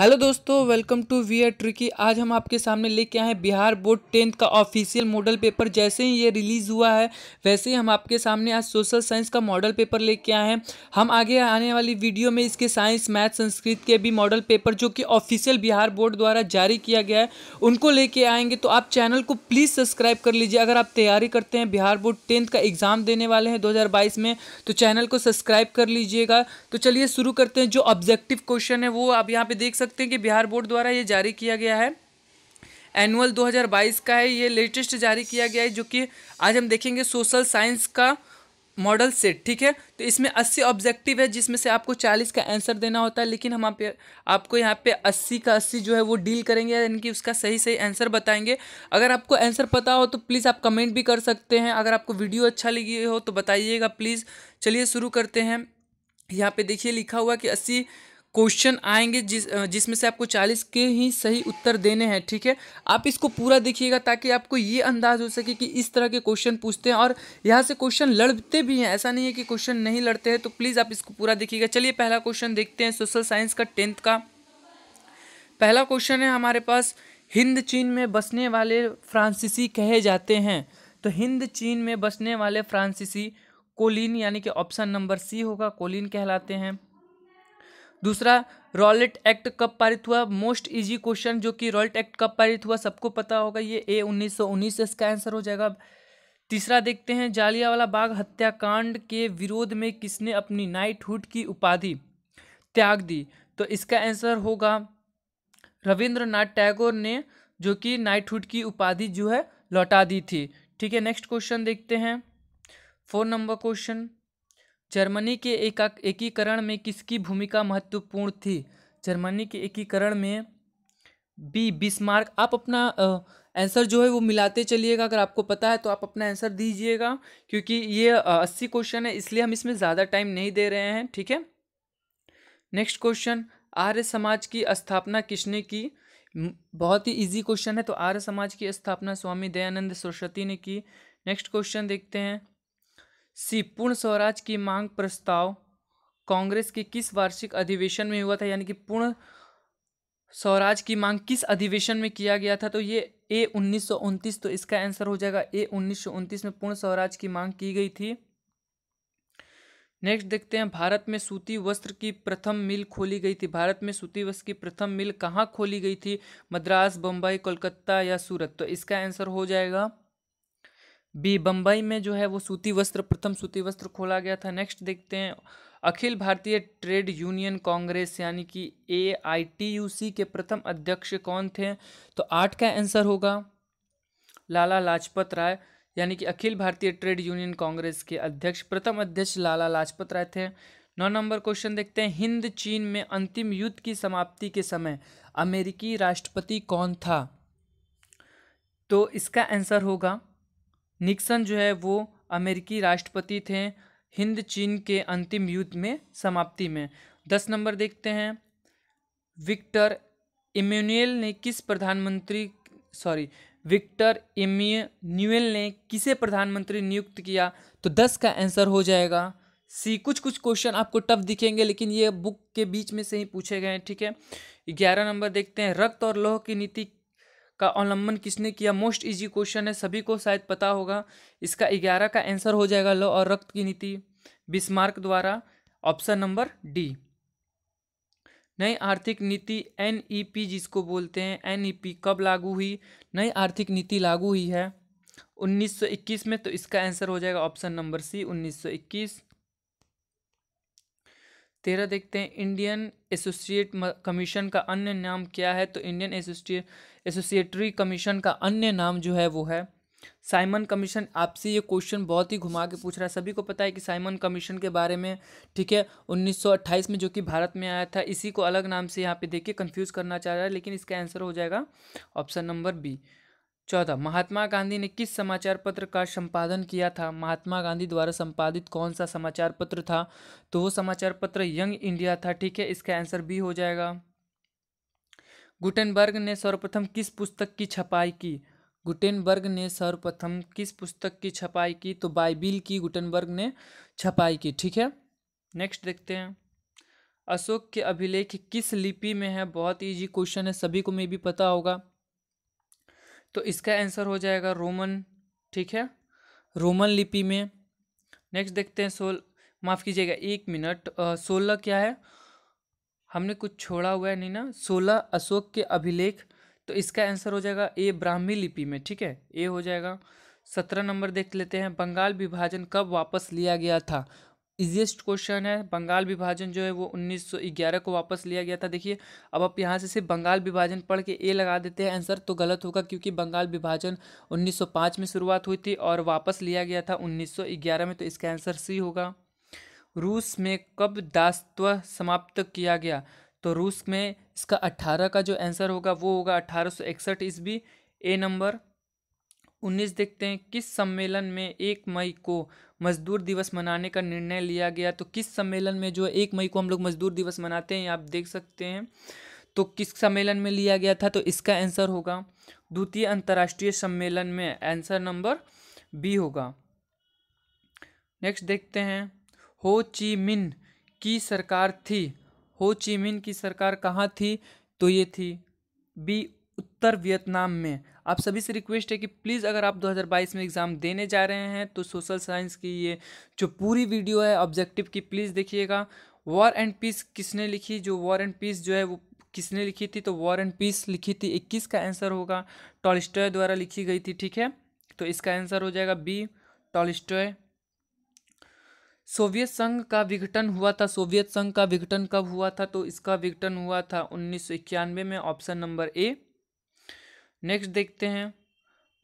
hello दोस्तों welcome to V R tricky आज हम आपके सामने लेके आए हैं बिहार बोर्ड टेंथ का ऑफिशियल मॉडल पेपर जैसे ही ये रिलीज़ हुआ है वैसे ही हम आपके सामने आज सोशल साइंस का मॉडल पेपर लेके आए हैं हम आगे आने वाली वीडियो में इसके साइंस मैथ संस्कृत के भी मॉडल पेपर जो कि ऑफिशियल बिहार बोर्ड द्वारा जारी किया गया है उनको लेके आएंगे तो आप चैनल को प्लीज़ सब्सक्राइब कर लीजिए अगर आप तैयारी करते हैं बिहार बोर्ड टेंथ का एग्ज़ाम देने वाले हैं दो में तो चैनल को सब्सक्राइब कर लीजिएगा तो चलिए शुरू करते हैं जो ऑब्जेक्टिव क्वेश्चन है वो आप यहाँ पर देख सकते हैं कि बिहार बोर्ड द्वारा ये जारी किया गया है एनुअल 2022 का है ये लेटेस्ट जारी किया गया है जो कि आज हम देखेंगे सोशल साइंस का मॉडल सेट ठीक है तो इसमें 80 ऑब्जेक्टिव है जिसमें से आपको 40 का आंसर देना होता है लेकिन हम आप आपको यहाँ पे 80 का 80 जो है वो डील करेंगे यानी कि उसका सही सही आंसर बताएंगे अगर आपको आंसर पता हो तो प्लीज़ आप कमेंट भी कर सकते हैं अगर आपको वीडियो अच्छा लगी हो तो बताइएगा प्लीज़ चलिए शुरू करते हैं यहाँ पर देखिए लिखा हुआ कि अस्सी क्वेश्चन आएंगे जिस जिसमें से आपको चालीस के ही सही उत्तर देने हैं ठीक है आप इसको पूरा देखिएगा ताकि आपको ये अंदाज हो सके कि इस तरह के क्वेश्चन पूछते हैं और यहाँ से क्वेश्चन लड़ते भी हैं ऐसा नहीं है कि क्वेश्चन नहीं लड़ते हैं तो प्लीज़ आप इसको पूरा देखिएगा चलिए पहला क्वेश्चन देखते हैं सोशल साइंस का टेंथ का पहला क्वेश्चन है हमारे पास हिंद चीन में बसने वाले फ्रांसीसी कहे जाते हैं तो हिंद चीन में बसने वाले फ्रांसीसी कोलिन यानी कि ऑप्शन नंबर सी होगा कोलिन कहलाते हैं दूसरा रॉलेट एक्ट कब पारित हुआ मोस्ट इजी क्वेश्चन जो कि रॉलेट एक्ट कब पारित हुआ सबको पता होगा ये ए उन्नीस सौ उन्नीस इसका आंसर हो जाएगा तीसरा देखते हैं जालियावाला बाग हत्याकांड के विरोध में किसने अपनी नाइटहुड की उपाधि त्याग दी तो इसका आंसर होगा रविंद्रनाथ टैगोर ने जो कि नाइटहुड की उपाधि जो है लौटा दी थी ठीक है नेक्स्ट क्वेश्चन देखते हैं फोर नंबर क्वेश्चन जर्मनी के एकीकरण में किसकी भूमिका महत्वपूर्ण थी जर्मनी के एकीकरण में बी बिस्मार्क आप अपना आंसर जो है वो मिलाते चलिएगा अगर आपको पता है तो आप अपना आंसर दीजिएगा क्योंकि ये अस्सी क्वेश्चन है इसलिए हम इसमें ज़्यादा टाइम नहीं दे रहे हैं ठीक है नेक्स्ट क्वेश्चन आर्य समाज की स्थापना किसने की बहुत ही इजी क्वेश्चन है तो आर्य समाज की स्थापना स्वामी दयानंद सरस्वती ने की नेक्स्ट क्वेश्चन देखते हैं सी पूर्ण स्वराज की मांग प्रस्ताव कांग्रेस के किस वार्षिक अधिवेशन में हुआ था यानी कि पूर्ण स्वराज की मांग किस अधिवेशन में किया गया था तो ये ए उन्नीस तो इसका आंसर हो जाएगा ए उन्नीस में पूर्ण स्वराज की मांग की गई थी नेक्स्ट देखते हैं भारत में सूती वस्त्र की प्रथम मिल खोली गई थी भारत में सूती वस्त्र की प्रथम मिल कहाँ खोली गई थी मद्रास बम्बई कोलकाता या सूरत तो इसका आंसर हो जाएगा बी बम्बई में जो है वो सूती वस्त्र प्रथम सूती वस्त्र खोला गया था नेक्स्ट देखते हैं अखिल भारतीय ट्रेड यूनियन कांग्रेस यानी कि ए आई टी यू सी के प्रथम अध्यक्ष कौन थे तो आठ का आंसर होगा लाला लाजपत राय यानी कि अखिल भारतीय ट्रेड यूनियन कांग्रेस के अध्यक्ष प्रथम अध्यक्ष लाला लाजपत राय थे नौ नंबर क्वेश्चन देखते हैं हिंद चीन में अंतिम युद्ध की समाप्ति के समय अमेरिकी राष्ट्रपति कौन था तो इसका आंसर होगा निक्सन जो है वो अमेरिकी राष्ट्रपति थे हिंद चीन के अंतिम युद्ध में समाप्ति में दस नंबर देखते हैं विक्टर इम्यूनियल ने किस प्रधानमंत्री सॉरी विक्टर इम्यून्यूएल ने किसे प्रधानमंत्री नियुक्त किया तो दस का आंसर हो जाएगा सी कुछ कुछ क्वेश्चन आपको टफ दिखेंगे लेकिन ये बुक के बीच में से ही पूछे गए हैं ठीक है ग्यारह नंबर देखते हैं रक्त और लोह की नीति का अवलंबन किसने किया मोस्ट इजी क्वेश्चन है सभी को शायद पता होगा इसका ग्यारह का आंसर हो जाएगा लो और रक्त की नीति बिस्मार्क द्वारा ऑप्शन नंबर डी नई आर्थिक नीति एन ई पी जिसको बोलते हैं एन ई पी कब लागू हुई नई आर्थिक नीति लागू हुई है 1921 में तो इसका आंसर हो जाएगा ऑप्शन नंबर सी तेरह देखते हैं इंडियन एसोसिएट कमीशन का अन्य नाम क्या है तो इंडियन एसोसिएट एसोसिएटरी कमीशन का अन्य नाम जो है वो है साइमन कमीशन आपसे ये क्वेश्चन बहुत ही घुमा के पूछ रहा है सभी को पता है कि साइमन कमीशन के बारे में ठीक है 1928 में जो कि भारत में आया था इसी को अलग नाम से यहाँ पे देखिए कंफ्यूज करना चाह रहा है लेकिन इसका आंसर हो जाएगा ऑप्शन नंबर बी चौदह महात्मा गांधी ने किस समाचार पत्र का संपादन किया था महात्मा गांधी द्वारा संपादित कौन सा समाचार पत्र था तो वो समाचार पत्र यंग इंडिया था ठीक है इसका आंसर बी हो जाएगा गुटेनबर्ग ने सर्वप्रथम किस पुस्तक की छपाई की गुटेनबर्ग ने सर्वप्रथम किस पुस्तक की छपाई की तो बाइबिल की गुटेनबर्ग ने छपाई की ठीक है नेक्स्ट देखते हैं अशोक के अभिलेख किस लिपि में है बहुत इजी क्वेश्चन है सभी को मे भी पता होगा तो इसका आंसर हो जाएगा रोमन ठीक है रोमन लिपि में नेक्स्ट देखते हैं सोल माफ़ कीजिएगा एक मिनट सोलह क्या है हमने कुछ छोड़ा हुआ है नहीं ना सोलह अशोक के अभिलेख तो इसका आंसर हो जाएगा ए ब्राह्मी लिपि में ठीक है ए हो जाएगा सत्रह नंबर देख लेते हैं बंगाल विभाजन कब वापस लिया गया था ईजिएस्ट क्वेश्चन है बंगाल विभाजन जो है वो 1911 को वापस लिया गया था देखिए अब आप यहाँ से सिर्फ बंगाल विभाजन पढ़ के ए लगा देते हैं आंसर तो गलत होगा क्योंकि बंगाल विभाजन 1905 में शुरुआत हुई थी और वापस लिया गया था 1911 में तो इसका आंसर सी होगा रूस में कब दासत्व समाप्त किया गया तो रूस में इसका अट्ठारह का जो आंसर होगा वो होगा अट्ठारह सौ ईस्वी ए नंबर उन्नीस देखते हैं किस सम्मेलन में एक मई को मजदूर दिवस मनाने का निर्णय लिया गया तो किस सम्मेलन में जो एक मई को हम लोग मजदूर दिवस मनाते हैं आप देख सकते हैं तो किस सम्मेलन में लिया गया था तो इसका आंसर होगा द्वितीय अंतर्राष्ट्रीय सम्मेलन में आंसर नंबर बी होगा नेक्स्ट देखते हैं हो ची मिन की सरकार थी हो ची मिन की सरकार कहाँ थी तो ये थी बी उत्तर वियतनाम में आप सभी से रिक्वेस्ट है कि प्लीज़ अगर आप 2022 में एग्ज़ाम देने जा रहे हैं तो सोशल साइंस की ये जो पूरी वीडियो है ऑब्जेक्टिव की प्लीज़ देखिएगा वॉर एंड पीस किसने लिखी जो वॉर एंड पीस जो है वो किसने लिखी थी तो वॉर एंड पीस लिखी थी इक्कीस का आंसर होगा टॉलिस्टॉय द्वारा लिखी गई थी ठीक है तो इसका आंसर हो जाएगा बी टॉलिस्टॉय सोवियत संघ का विघटन हुआ था सोवियत संघ का विघटन कब हुआ था तो इसका विघटन हुआ था उन्नीस में ऑप्शन नंबर ए नेक्स्ट देखते हैं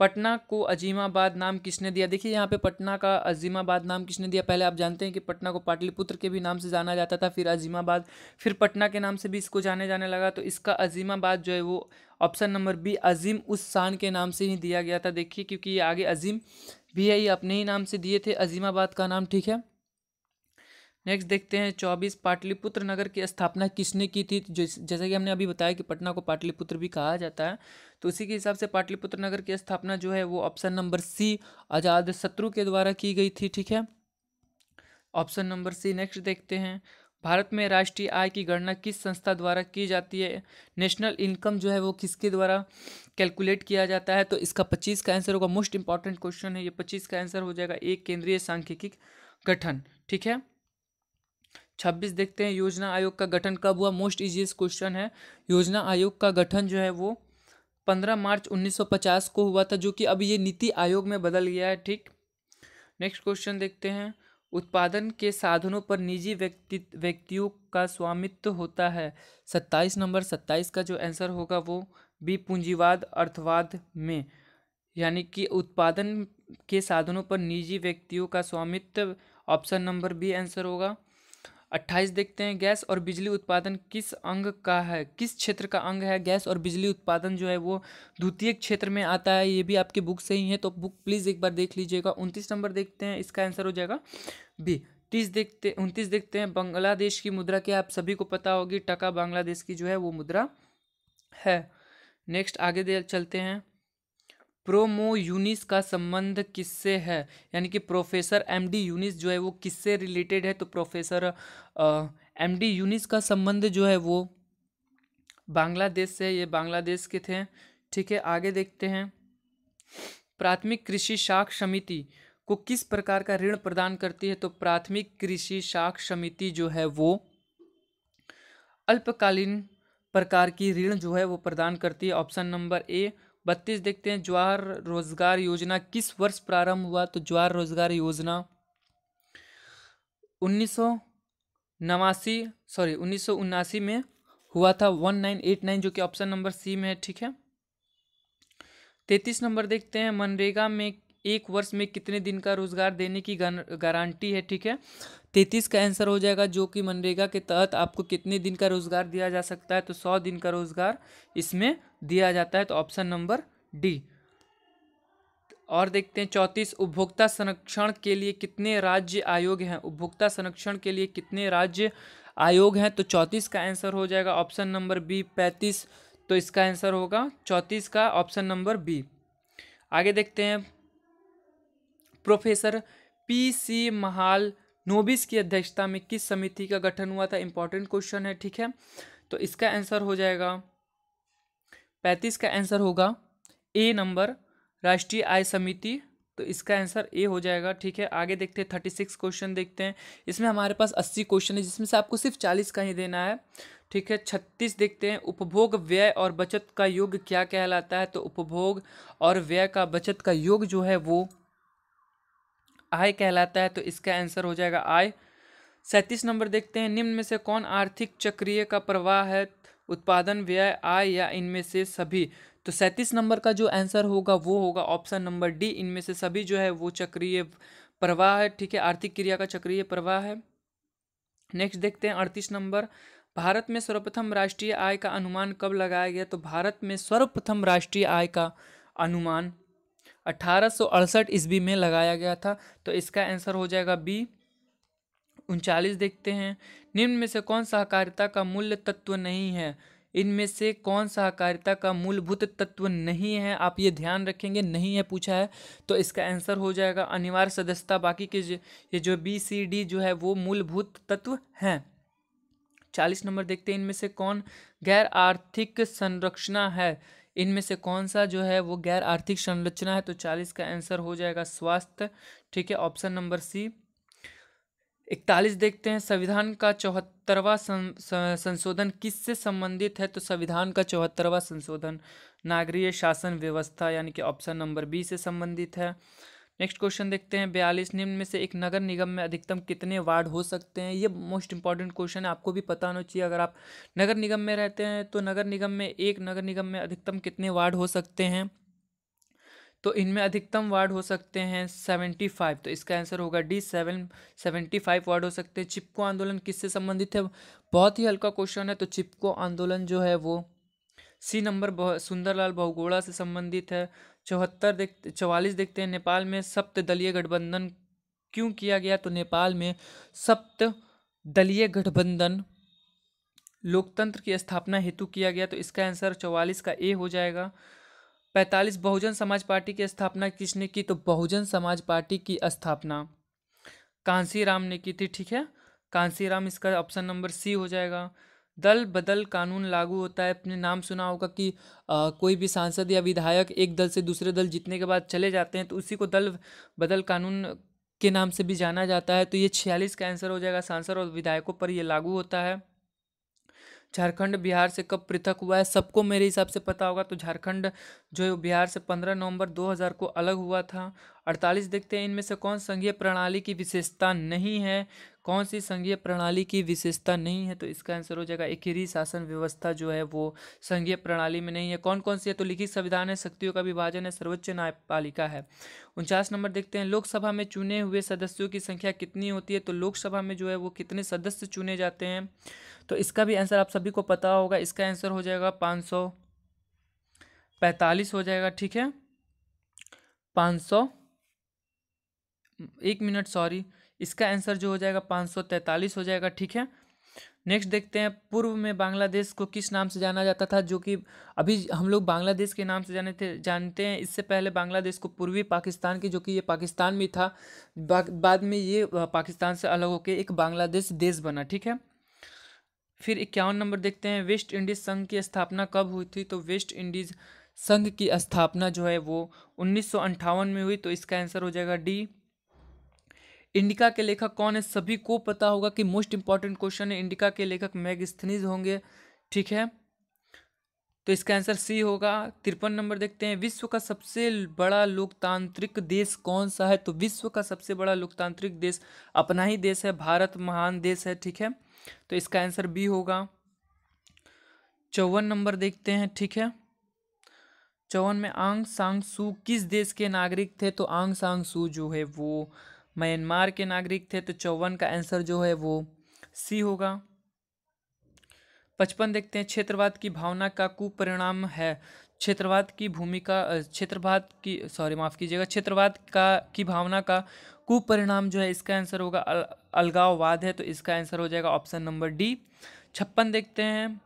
पटना को अजीमाबाद नाम किसने दिया देखिए यहाँ पे पटना का अजीमाबाद नाम किसने दिया पहले आप जानते हैं कि पटना को पाटलिपुत्र के भी नाम से जाना जाता था फिर अजीमाबाद फिर पटना के नाम से भी इसको जाने जाने लगा तो इसका अजीमाबाद जो है वो ऑप्शन नंबर बी अजीम उस शान के नाम से ही दिया गया था देखिए क्योंकि ये आगे अजीम भी है ये अपने ही नाम से दिए थे अजीमाबाद का नाम ठीक है नेक्स्ट देखते हैं चौबीस पाटलिपुत्र नगर की स्थापना किसने की थी तो जैसा कि हमने अभी बताया कि पटना को पाटलिपुत्र भी कहा जाता है तो उसी के हिसाब से पाटलिपुत्र नगर की स्थापना जो है वो ऑप्शन नंबर सी आजाद शत्रु के द्वारा की गई थी ठीक है ऑप्शन नंबर सी नेक्स्ट देखते हैं भारत में राष्ट्रीय आय की गणना किस संस्था द्वारा की जाती है नेशनल इनकम जो है वो किसके द्वारा कैलकुलेट किया जाता है तो इसका पच्चीस का आंसर होगा मोस्ट इंपॉर्टेंट क्वेश्चन है ये पच्चीस का आंसर हो जाएगा एक केंद्रीय सांख्यिकी गठन ठीक है छब्बीस देखते हैं योजना आयोग का गठन कब हुआ मोस्ट इजीएस्ट क्वेश्चन है योजना आयोग का गठन जो है वो पंद्रह मार्च 1950 को हुआ था जो कि अब ये नीति आयोग में बदल गया है ठीक नेक्स्ट क्वेश्चन देखते हैं उत्पादन के साधनों पर निजी व्यक्ति व्यक्तियों का स्वामित्व होता है सत्ताईस नंबर सत्ताईस का जो आंसर होगा वो बी पूंजीवाद अर्थवाद में यानी कि उत्पादन के साधनों पर निजी व्यक्तियों का स्वामित्व ऑप्शन नंबर बी आंसर होगा अट्ठाईस देखते हैं गैस और बिजली उत्पादन किस अंग का है किस क्षेत्र का अंग है गैस और बिजली उत्पादन जो है वो द्वितीय क्षेत्र में आता है ये भी आपके बुक से ही है तो बुक प्लीज़ एक बार देख लीजिएगा उनतीस नंबर देखते हैं इसका आंसर हो जाएगा बी तीस देखते उनतीस देखते हैं बांग्लादेश की मुद्रा क्या आप सभी को पता होगी टका बांग्लादेश की जो है वो मुद्रा है नेक्स्ट आगे दे चलते हैं प्रोमो यूनिस का संबंध किससे है यानी कि प्रोफेसर एम डी यूनिस जो है वो किससे रिलेटेड है तो प्रोफेसर एम डी यूनिस का संबंध जो है वो बांग्लादेश से ये बांग्लादेश के थे ठीक है आगे देखते हैं प्राथमिक कृषि शाख समिति को किस प्रकार का ऋण प्रदान करती है तो प्राथमिक कृषि शाख समिति जो है वो अल्पकालीन प्रकार की ऋण जो है वो प्रदान करती है ऑप्शन नंबर ए बत्तीस देखते हैं ज्वार रोजगार योजना किस वर्ष प्रारंभ हुआ तो ज्वार रोजगार योजना उन्नीस नवासी सॉरी उन्नीस में हुआ था वन नाइन एट नाइन जो कि ऑप्शन नंबर सी में है ठीक है तैतीस नंबर देखते हैं मनरेगा में एक वर्ष में कितने दिन का रोजगार देने की गारंटी है ठीक है तैतीस का आंसर हो जाएगा जो कि मनरेगा के तहत आपको कितने दिन का रोजगार दिया जा सकता है तो सौ दिन का रोजगार इसमें दिया जाता है तो ऑप्शन नंबर डी और देखते हैं चौंतीस उपभोक्ता संरक्षण के लिए कितने राज्य आयोग हैं उपभोक्ता संरक्षण के लिए कितने राज्य आयोग हैं तो चौंतीस का आंसर हो जाएगा ऑप्शन नंबर बी पैंतीस तो इसका आंसर होगा चौंतीस का ऑप्शन नंबर बी आगे देखते हैं प्रोफेसर पी सी महाल नोबिस की अध्यक्षता में किस समिति का गठन हुआ था इंपॉर्टेंट क्वेश्चन है ठीक है तो इसका आंसर हो जाएगा पैंतीस का आंसर होगा ए नंबर राष्ट्रीय आय समिति तो इसका आंसर ए हो जाएगा ठीक है आगे देखते हैं थर्टी सिक्स क्वेश्चन देखते हैं इसमें हमारे पास अस्सी क्वेश्चन है जिसमें से आपको सिर्फ चालीस का ही देना है ठीक है छत्तीस देखते हैं उपभोग व्यय और बचत का योग क्या कहलाता है तो उपभोग और व्यय का बचत का योग जो है वो आय कहलाता है तो इसका आंसर हो जाएगा आय सैंतीस नंबर देखते हैं निम्न में से कौन आर्थिक चक्रीय का प्रवाह है उत्पादन व्यय आय या इनमें से सभी तो सैंतीस नंबर का जो आंसर होगा वो होगा ऑप्शन नंबर डी इनमें से सभी जो है वो चक्रीय प्रवाह है ठीक है आर्थिक क्रिया का चक्रीय प्रवाह है नेक्स्ट देखते हैं अड़तीस नंबर भारत में सर्वप्रथम राष्ट्रीय आय का अनुमान कब लगाया गया तो भारत में सर्वप्रथम राष्ट्रीय आय का अनुमान अट्ठारह ईस्वी में लगाया गया था तो इसका आंसर हो जाएगा बी उनचालीस देखते हैं निम्न में से कौन सहकारिता का मूल्य तत्व नहीं है इनमें से कौन सहकारिता का मूलभूत तत्व नहीं है आप ये ध्यान रखेंगे नहीं है पूछा है तो इसका आंसर हो जाएगा अनिवार्य सदस्यता बाकी के ये जो बी सी डी जो है वो मूलभूत तत्व हैं चालीस नंबर देखते हैं इनमें से कौन गैर आर्थिक संरचना है इनमें से कौन सा जो है वो गैर आर्थिक संरचना है तो चालीस का आंसर हो जाएगा स्वास्थ्य ठीक है ऑप्शन नंबर सी इकतालीस देखते हैं संविधान का चौहत्तरवा संशोधन किससे संबंधित है तो संविधान का चौहत्तरवा संशोधन नागरीय शासन व्यवस्था यानी कि ऑप्शन नंबर बी से संबंधित है नेक्स्ट क्वेश्चन देखते हैं बयालीस निम्न में से एक नगर निगम में अधिकतम कितने वार्ड हो सकते हैं ये मोस्ट इंपॉर्टेंट क्वेश्चन है आपको भी पता होना चाहिए अगर आप नगर निगम में रहते हैं तो नगर निगम में एक नगर निगम में अधिकतम कितने वार्ड हो सकते हैं तो इनमें अधिकतम वार्ड हो सकते हैं सेवेंटी फाइव तो इसका आंसर होगा D seven seventy five ward हो सकते हैं चिपको आंदोलन किससे संबंधित है बहुत ही हल्का क्वेश्चन है तो चिपको आंदोलन जो है वो सी नंबर सुंदरलाल बहुगोड़ा से संबंधित है चौहत्तर देख चौवालीस देखते हैं नेपाल में सप्त दलीय गठबंधन क्यों किया गया तो नेपाल में सप्त दलीय गठबंधन लोकतंत्र की स्थापना हेतु किया गया तो इसका आंसर चौवालीस का ए हो जाएगा पैंतालीस बहुजन समाज पार्टी की स्थापना किसने की तो बहुजन समाज पार्टी की स्थापना कांसीराम ने की थी ठीक है कांसीराम इसका ऑप्शन नंबर सी हो जाएगा दल बदल कानून लागू होता है अपने नाम सुना होगा कि आ, कोई भी सांसद या विधायक एक दल से दूसरे दल जीतने के बाद चले जाते हैं तो उसी को दल बदल कानून के नाम से भी जाना जाता है तो ये छियालीस का आंसर हो जाएगा सांसद और विधायकों पर यह लागू होता है झारखंड बिहार से कब पृथक हुआ है सबको मेरे हिसाब से पता होगा तो झारखंड जो बिहार से पंद्रह नवंबर हज़ार को अलग हुआ था अड़तालीस देखते हैं इनमें से कौन संघीय प्रणाली की विशेषता नहीं है कौन सी संघीय प्रणाली की विशेषता नहीं है तो इसका आंसर हो जाएगा एकरी शासन व्यवस्था जो है वो संघीय प्रणाली में नहीं है कौन कौन सी है तो लिखित संविधान है शक्तियों का विभाजन है सर्वोच्च न्यायपालिका है उनचास नंबर देखते हैं लोकसभा में चुने हुए सदस्यों की संख्या कितनी होती है तो लोकसभा में जो है वो कितने सदस्य चुने जाते हैं तो इसका भी आंसर आप सभी को पता होगा इसका आंसर हो जाएगा पाँच पैंतालीस हो जाएगा ठीक है पाँच सौ एक मिनट सॉरी इसका आंसर जो हो जाएगा पाँच हो जाएगा ठीक है नेक्स्ट देखते हैं पूर्व में बांग्लादेश को किस नाम से जाना जाता था जो कि अभी हम लोग बांग्लादेश के नाम से जाने थे जानते हैं इससे पहले बांग्लादेश को पूर्वी पाकिस्तान के जो कि ये पाकिस्तान में था बा, बाद में ये पाकिस्तान से अलग होकर एक बांग्लादेश देश बना ठीक है फिर इक्यावन नंबर देखते हैं वेस्ट इंडीज़ संघ की स्थापना कब हुई थी तो वेस्ट इंडीज़ संघ की स्थापना जो है वो उन्नीस में हुई तो इसका आंसर हो जाएगा डी इंडिका के लेखक कौन है सभी को पता होगा कि मोस्ट इंपॉर्टेंट क्वेश्चन है इंडिका के लेखक मैगस्थनीज होंगे ठीक है तो इसका आंसर सी होगा तिरपन नंबर देखते हैं विश्व का सबसे बड़ा लोकतांत्रिक देश कौन सा है तो विश्व का सबसे बड़ा लोकतांत्रिक देश अपना ही देश है भारत महान देश है ठीक है तो इसका आंसर बी होगा चौवन नंबर देखते हैं ठीक है चौवन में आंग सांग सू किस देश के नागरिक थे तो आंग सांग सू जो है वो म्यांमार के नागरिक थे तो चौवन का आंसर जो है वो सी होगा पचपन देखते हैं क्षेत्रवाद की भावना का कुपरिणाम है क्षेत्रवाद की भूमिका क्षेत्रवाद की सॉरी माफ़ कीजिएगा क्षेत्रवाद का की भावना का कुपरिणाम जो है इसका आंसर होगा अल, अलगाववाद है तो इसका आंसर हो जाएगा ऑप्शन नंबर डी छप्पन देखते हैं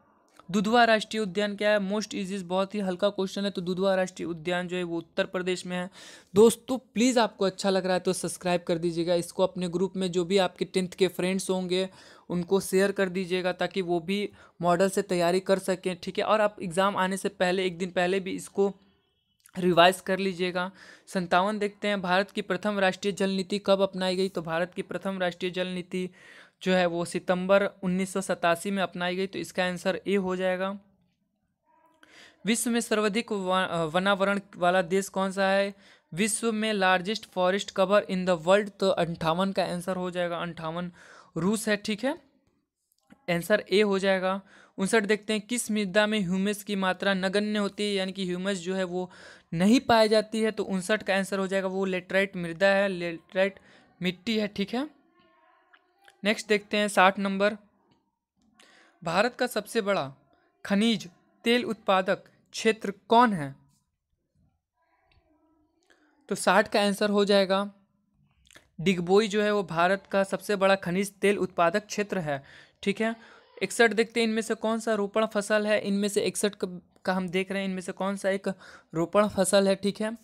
दुधवा राष्ट्रीय उद्यान क्या है मोस्ट इजीज बहुत ही हल्का क्वेश्चन है तो दुधवा राष्ट्रीय उद्यान जो है वो उत्तर प्रदेश में है दोस्तों प्लीज़ आपको अच्छा लग रहा है तो सब्सक्राइब कर दीजिएगा इसको अपने ग्रुप में जो भी आपके टेंथ के फ्रेंड्स होंगे उनको शेयर कर दीजिएगा ताकि वो भी मॉडल से तैयारी कर सकें ठीक है और आप एग्ज़ाम आने से पहले एक दिन पहले भी इसको रिवाइज कर लीजिएगा संतावन देखते हैं भारत की प्रथम राष्ट्रीय जल नीति कब अपनाई गई तो भारत की प्रथम राष्ट्रीय जल नीति जो है वो सितंबर उन्नीस में अपनाई गई तो इसका आंसर ए हो जाएगा विश्व में सर्वाधिक वनावरण वाला देश कौन सा है विश्व में largest forest cover in the world तो अंठावन का आंसर हो जाएगा अंठावन रूस है ठीक है आंसर ए हो जाएगा उनसठ देखते हैं किस मृदा में ह्यूमस की मात्रा नगण्य होती है यानी कि ह्यूमस जो है वो नहीं पाई जाती है तो उनसठ का आंसर हो जाएगा वो लेटराइट मृदा है लेटराइट मिट्टी है ठीक है नेक्स्ट देखते हैं साठ नंबर भारत का सबसे बड़ा खनिज तेल उत्पादक क्षेत्र कौन है तो साठ का आंसर हो जाएगा डिगबोई जो है वो भारत का सबसे बड़ा खनिज तेल उत्पादक क्षेत्र है ठीक है इकसठ देखते हैं इनमें से कौन सा रोपण फसल है इनमें से इकसठ का हम देख रहे हैं इनमें से कौन सा एक रोपण फसल है ठीक है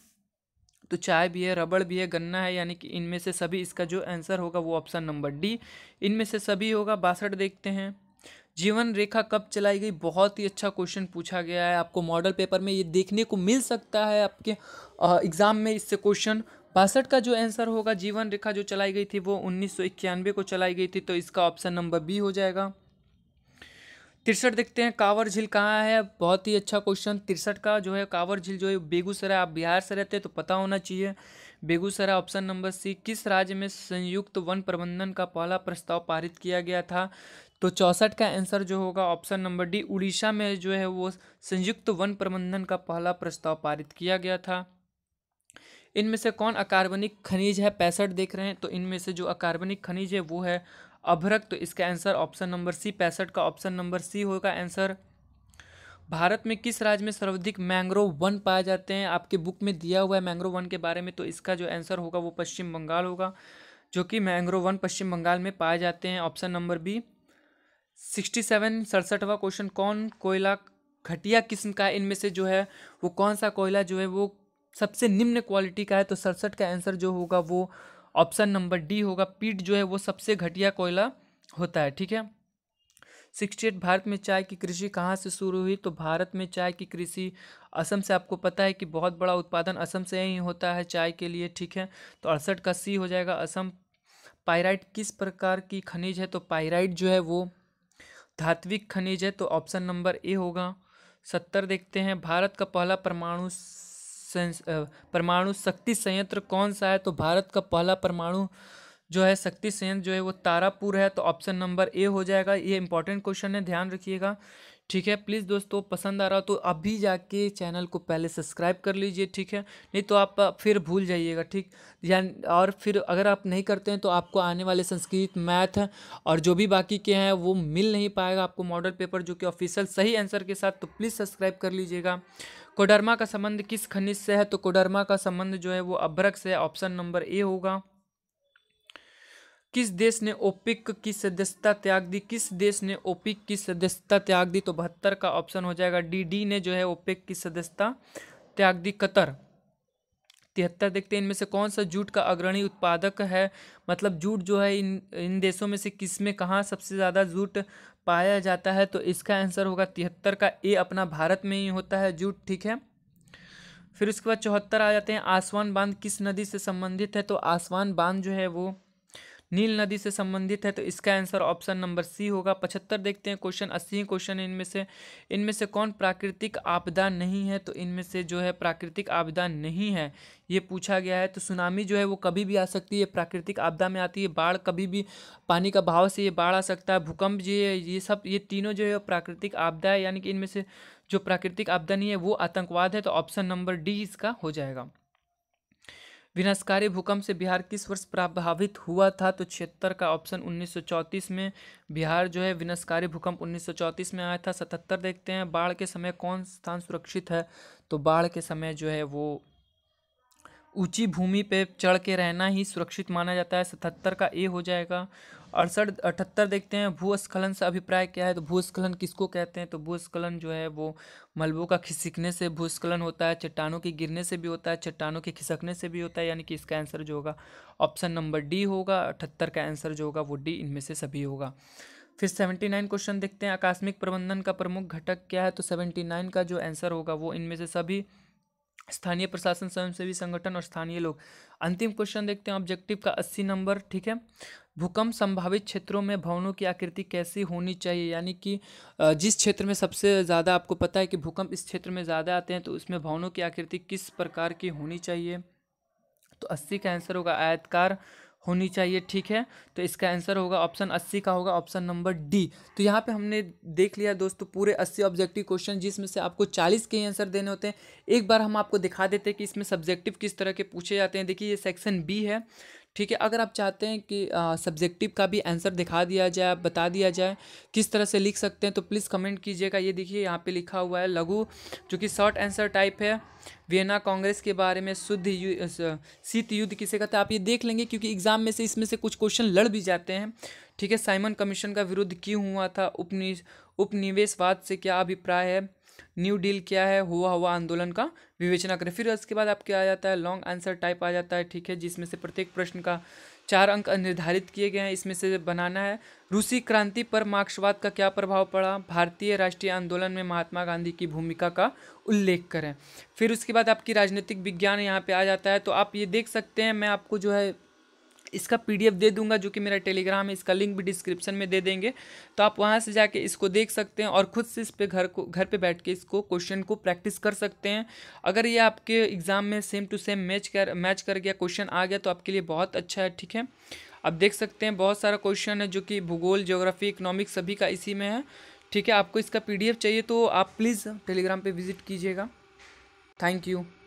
तो चाय भी है रबड़ भी है गन्ना है यानी कि इनमें से सभी इसका जो आंसर होगा वो ऑप्शन नंबर डी इनमें से सभी होगा बासठ देखते हैं जीवन रेखा कब चलाई गई बहुत ही अच्छा क्वेश्चन पूछा गया है आपको मॉडल पेपर में ये देखने को मिल सकता है आपके एग्ज़ाम में इससे क्वेश्चन बासठ का जो आंसर होगा जीवन रेखा जो चलाई गई थी वो उन्नीस को चलाई गई थी तो इसका ऑप्शन नंबर बी हो जाएगा तिरसठ देखते हैं कांवर झील कहाँ है बहुत ही अच्छा क्वेश्चन तिरसठ का जो है कांवर झील जो है बेगूसराय आप बिहार से रहते हैं तो पता होना चाहिए बेगूसराय ऑप्शन नंबर सी किस राज्य में संयुक्त वन प्रबंधन का पहला प्रस्ताव पारित किया गया था तो चौंसठ का आंसर जो होगा ऑप्शन नंबर डी उड़ीसा में जो है वो संयुक्त वन प्रबंधन का पहला प्रस्ताव पारित किया गया था इनमें से कौन अकार्बनिक खनिज है पैंसठ देख रहे हैं तो इनमें से जो अकार्बनिक खनिज है वो है अभ्रक तो इसका आंसर ऑप्शन नंबर सी पैंसठ का ऑप्शन नंबर सी होगा आंसर भारत में किस राज्य में सर्वाधिक मैंग्रोव वन पाए जाते हैं आपके बुक में दिया हुआ है मैंग्रोव वन के बारे में तो इसका जो आंसर होगा वो पश्चिम बंगाल होगा जो कि मैंग्रोव वन पश्चिम बंगाल में पाए जाते हैं option number B sixty seven सड़सठवा क्वेश्चन कौन कोयला घटिया किस्म का इनमें से जो है वो कौन सा कोयला जो है वो सबसे निम्न क्वालिटी का है तो सड़सठ का आंसर जो होगा वो ऑप्शन नंबर डी होगा पीट जो है वो सबसे घटिया कोयला होता है ठीक है सिक्सटी एट भारत में चाय की कृषि कहाँ से शुरू हुई तो भारत में चाय की कृषि असम से आपको पता है कि बहुत बड़ा उत्पादन असम से ही होता है चाय के लिए ठीक है तो अड़सठ का सी हो जाएगा असम पायराइट किस प्रकार की खनिज है तो पायराइट जो है वो धात्विक खनिज है तो ऑप्शन नंबर ए होगा सत्तर देखते हैं भारत का पहला परमाणु परमाणु शक्ति संयंत्र कौन सा है तो भारत का पहला परमाणु जो है शक्ति संयंत्र जो है वो तारापुर है तो ऑप्शन नंबर ए हो जाएगा ये इंपॉर्टेंट क्वेश्चन है ध्यान रखिएगा ठीक है प्लीज़ दोस्तों पसंद आ रहा हो तो अभी जाके चैनल को पहले सब्सक्राइब कर लीजिए ठीक है नहीं तो आप फिर भूल जाइएगा ठीक या और फिर अगर आप नहीं करते हैं तो आपको आने वाले संस्कृत मैथ और जो भी बाकी के हैं वो मिल नहीं पाएगा आपको मॉडल पेपर जो कि ऑफिशियल सही आंसर के साथ तो प्लीज़ सब्सक्राइब कर लीजिएगा कोडरमा का संबंध किस खनिज से है तो कोडरमा का संबंध जो है वो अभ्रक से ऑप्शन नंबर ए होगा किस देश ने ओपिक की सदस्यता त्याग दी किस देश ने ओपिक की सदस्यता त्याग दी तो बहत्तर का ऑप्शन हो जाएगा डी डी ने जो है ओपिक की सदस्यता त्याग दी कतर तिहत्तर देखते हैं इनमें से कौन सा जूट का अग्रणी उत्पादक है मतलब जूट जो है इन इन देशों में से किस में कहाँ सबसे ज़्यादा जूट पाया जाता है तो इसका आंसर होगा तिहत्तर का ए अपना भारत में ही होता है जूट ठीक है फिर उसके बाद चौहत्तर आ जाते हैं आसवान बांध किस नदी से संबंधित है तो आसवान बांध जो है वो नील नदी से संबंधित है तो इसका आंसर ऑप्शन नंबर सी होगा पचहत्तर देखते हैं क्वेश्चन अस्सी क्वेश्चन इनमें से इनमें से कौन प्राकृतिक आपदा नहीं है तो इनमें से जो है प्राकृतिक आपदा नहीं है ये पूछा गया है तो सुनामी जो है वो कभी भी आ सकती है प्राकृतिक आपदा में आती है बाढ़ कभी भी पानी का भाव से ये बाढ़ आ सकता है भूकंप ये ये सब ये तीनों जो है प्राकृतिक आपदा है यानी कि इनमें से जो प्राकृतिक आपदा नहीं है वो आतंकवाद है तो ऑप्शन नंबर डी इसका हो जाएगा विनाशकारी भूकंप से बिहार किस वर्ष प्रभावित हुआ था तो छिहत्तर का ऑप्शन उन्नीस में बिहार जो है विनाशकारी भूकंप उन्नीस में आया था सतहत्तर देखते हैं बाढ़ के समय कौन स्थान सुरक्षित है तो बाढ़ के समय जो है वो ऊंची भूमि पे चढ़ के रहना ही सुरक्षित माना जाता है सतहत्तर का ए हो जाएगा अड़सठ अठहत्तर देखते हैं भूस्खलन से अभिप्राय क्या है तो भूस्खलन किसको कहते हैं तो भूस्खलन जो है वो मलबों का खिसकने से भूस्खलन होता है चट्टानों के गिरने से भी होता है चट्टानों के खिसकने से भी होता है यानी कि इसका आंसर जो होगा ऑप्शन नंबर डी होगा अठहत्तर का आंसर जो होगा वो डी इनमें से सभी होगा फिर सेवेंटी नाइन क्वेश्चन देखते हैं आकस्मिक प्रबंधन का प्रमुख घटक क्या है तो सेवेंटी नाइन का जो आंसर होगा वो इनमें से सभी स्थानीय प्रशासन स्वयंसेवी संगठन और स्थानीय लोग अंतिम क्वेश्चन देखते हैं ऑब्जेक्टिव का अस्सी नंबर ठीक है भूकंप संभावित क्षेत्रों में भवनों की आकृति कैसी होनी चाहिए यानी कि जिस क्षेत्र में सबसे ज़्यादा आपको पता है कि भूकंप इस क्षेत्र में ज़्यादा आते हैं तो उसमें भवनों की आकृति किस प्रकार की होनी चाहिए तो अस्सी का आंसर होगा आयतकार होनी चाहिए ठीक है तो इसका आंसर होगा ऑप्शन अस्सी का होगा ऑप्शन नंबर डी तो यहाँ पे हमने देख लिया दोस्तों पूरे अस्सी ऑब्जेक्टिव क्वेश्चन जिसमें से आपको चालीस के आंसर देने होते हैं एक बार हम आपको दिखा देते हैं कि इसमें सब्जेक्टिव किस तरह के पूछे जाते हैं देखिए ये सेक्शन बी है ठीक है अगर आप चाहते हैं कि सब्जेक्टिव का भी आंसर दिखा दिया जाए बता दिया जाए किस तरह से लिख सकते हैं तो प्लीज़ कमेंट कीजिएगा ये देखिए यहाँ पे लिखा हुआ है लघु जो कि शॉर्ट आंसर टाइप है वियना कांग्रेस के बारे में शुद्ध शीत युद्ध किसे कहते हैं आप ये देख लेंगे क्योंकि एग्जाम में से इसमें से कुछ क्वेश्चन लड़ भी जाते हैं ठीक है साइमन कमीशन का विरुद्ध क्यों हुआ था उपनि उपनिवेशवाद से क्या अभिप्राय है न्यू डील क्या है हुआ हुआ आंदोलन का विवेचना करें फिर उसके बाद आपके आ जाता है लॉन्ग आंसर टाइप आ जाता है ठीक है जिसमें से प्रत्येक प्रश्न का चार अंक निर्धारित किए गए हैं इसमें से बनाना है रूसी क्रांति पर मार्क्सवाद का क्या प्रभाव पड़ा भारतीय राष्ट्रीय आंदोलन में महात्मा गांधी की भूमिका का उल्लेख करें फिर उसके बाद आपकी राजनीतिक विज्ञान यहाँ पे आ जाता है तो आप ये देख सकते हैं मैं आपको जो है इसका पीडीएफ दे दूंगा जो कि मेरा टेलीग्राम है इसका लिंक भी डिस्क्रिप्शन में दे देंगे तो आप वहाँ से जाके इसको देख सकते हैं और खुद से इस पर घर को घर पे बैठ के इसको क्वेश्चन को प्रैक्टिस कर सकते हैं अगर ये आपके एग्ज़ाम में सेम टू सेम मैच कर मैच कर गया क्वेश्चन आ गया तो आपके लिए बहुत अच्छा है ठीक है आप देख सकते हैं बहुत सारा क्वेश्चन है जो कि भूगोल ज्योग्राफी इकोनॉमिक्स सभी का इसी में है ठीक है आपको इसका पीडीएफ चाहिए तो आप प्लीज़ टेलीग्राम पर विज़िट कीजिएगा थैंक यू